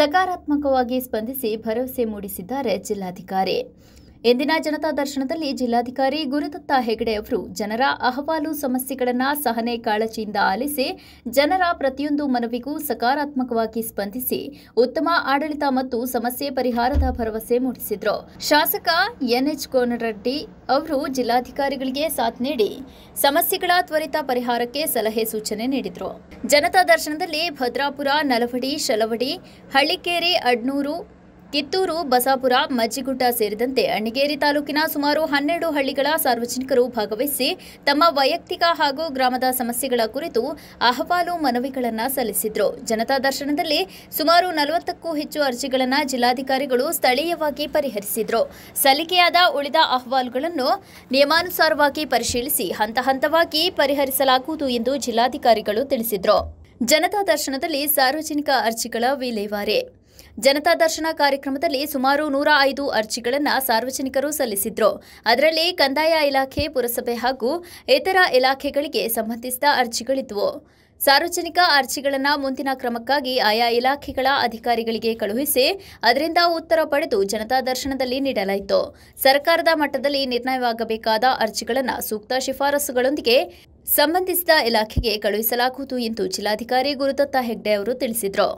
ಸಕಾರಾತ್ಮಕವಾಗಿ ಸ್ಪಂದಿಸಿ ಭರವಸೆ ಮೂಡಿಸಿದ್ದಾರೆ ಜಿಲ್ಲಾಧಿಕಾರಿ ಇಂದಿನ ಜನತಾ ದರ್ಶನದಲ್ಲಿ ಜಿಲ್ಲಾಧಿಕಾರಿ ಗುರುದತ್ತ ಹೆಗಡೆ ಅವರು ಜನರ ಅಹವಾಲು ಸಮಸ್ಯೆಗಳನ್ನು ಸಹನೆ ಕಾಳಜಿಯಿಂದ ಆಲಿಸಿ ಜನರ ಪ್ರತಿಯೊಂದು ಮನವಿಗೂ ಸಕಾರಾತ್ಮಕವಾಗಿ ಸ್ಪಂದಿಸಿ ಉತ್ತಮ ಆಡಳಿತ ಮತ್ತು ಸಮಸ್ಯೆ ಪರಿಹಾರದ ಭರವಸೆ ಮೂಡಿಸಿದರು ಶಾಸಕ ಎನ್ಎಚ್ ಕೋನರೆಡ್ಡಿ ಅವರು ಜಿಲ್ಲಾಧಿಕಾರಿಗಳಿಗೆ ಸಾಥ್ ನೀಡಿ ಸಮಸ್ಯೆಗಳ ತ್ವರಿತ ಪರಿಹಾರಕ್ಕೆ ಸಲಹೆ ಸೂಚನೆ ನೀಡಿದರು ಜನತಾ ದರ್ಶನದಲ್ಲಿ ಭದ್ರಾಪುರ ನಲವಡಿ ಶಲವಡಿ ಹಳ್ಳಿಕೇರಿ ಅಡ್ನೂರು ಕಿತ್ತೂರು ಬಸಾಪುರ ಮಜ್ಜಿಗುಡ್ಡ ಸೇರಿದಂತೆ ಅಣಿಗೇರಿ ತಾಲೂಕಿನ ಸುಮಾರು ಹನ್ನೆರಡು ಹಳ್ಳಿಗಳ ಸಾರ್ವಜನಿಕರು ಭಾಗವಹಿಸಿ ತಮ್ಮ ವೈಯಕ್ತಿಕ ಹಾಗೂ ಗ್ರಾಮದ ಸಮಸ್ಯೆಗಳ ಕುರಿತು ಅಹವಾಲು ಮನವಿಗಳನ್ನು ಸಲ್ಲಿಸಿದ್ರು ಜನತಾ ದರ್ಶನದಲ್ಲಿ ಸುಮಾರು ನಲವತ್ತಕ್ಕೂ ಹೆಚ್ಚು ಅರ್ಜಿಗಳನ್ನು ಜಿಲ್ಲಾಧಿಕಾರಿಗಳು ಸ್ಥಳೀಯವಾಗಿ ಪರಿಹರಿಸಿದ್ರು ಸಲ್ಲಿಕೆಯಾದ ಉಳಿದ ಅಹವಾಲುಗಳನ್ನು ನಿಯಮಾನುಸಾರವಾಗಿ ಪರಿಶೀಲಿಸಿ ಹಂತ ಹಂತವಾಗಿ ಪರಿಹರಿಸಲಾಗುವುದು ಎಂದು ಜಿಲ್ಲಾಧಿಕಾರಿಗಳು ತಿಳಿಸಿದರು ಜನತಾ ದರ್ಶನದಲ್ಲಿ ಸಾರ್ವಜನಿಕ ಅರ್ಜಿಗಳ ವಿಲೇವಾರಿ ಜನತಾ ದರ್ಶನ ಕಾರ್ಯಕ್ರಮದಲ್ಲಿ ಸುಮಾರು ನೂರ ಐದು ಅರ್ಜಿಗಳನ್ನು ಸಾರ್ವಜನಿಕರು ಸಲ್ಲಿಸಿದ್ರು ಅದರಲ್ಲಿ ಕಂದಾಯ ಇಲಾಖೆ ಪುರಸಭೆ ಹಾಗೂ ಇತರ ಇಲಾಖೆಗಳಿಗೆ ಸಂಬಂಧಿಸಿದ ಅರ್ಜಿಗಳಿದ್ವು ಸಾರ್ವಜನಿಕ ಅರ್ಜಿಗಳನ್ನು ಮುಂದಿನ ಕ್ರಮಕ್ಕಾಗಿ ಆಯಾ ಇಲಾಖೆಗಳ ಅಧಿಕಾರಿಗಳಿಗೆ ಕಳುಹಿಸಿ ಅದರಿಂದ ಉತ್ತರ ಪಡೆದು ಜನತಾ ದರ್ಶನದಲ್ಲಿ ನೀಡಲಾಯಿತು ಸರ್ಕಾರದ ಮಟ್ಟದಲ್ಲಿ ನಿರ್ಣಯವಾಗಬೇಕಾದ ಅರ್ಜಿಗಳನ್ನು ಸೂಕ್ತ ಶಿಫಾರಸುಗಳೊಂದಿಗೆ ಸಂಬಂಧಿಸಿದ ಇಲಾಖೆಗೆ ಕಳುಹಿಸಲಾಗುವುದು ಎಂದು ಜಿಲ್ಲಾಧಿಕಾರಿ ಗುರುದತ್ತ ಹೆಗ್ಡೆ ಅವರು ತಿಳಿಸಿದರು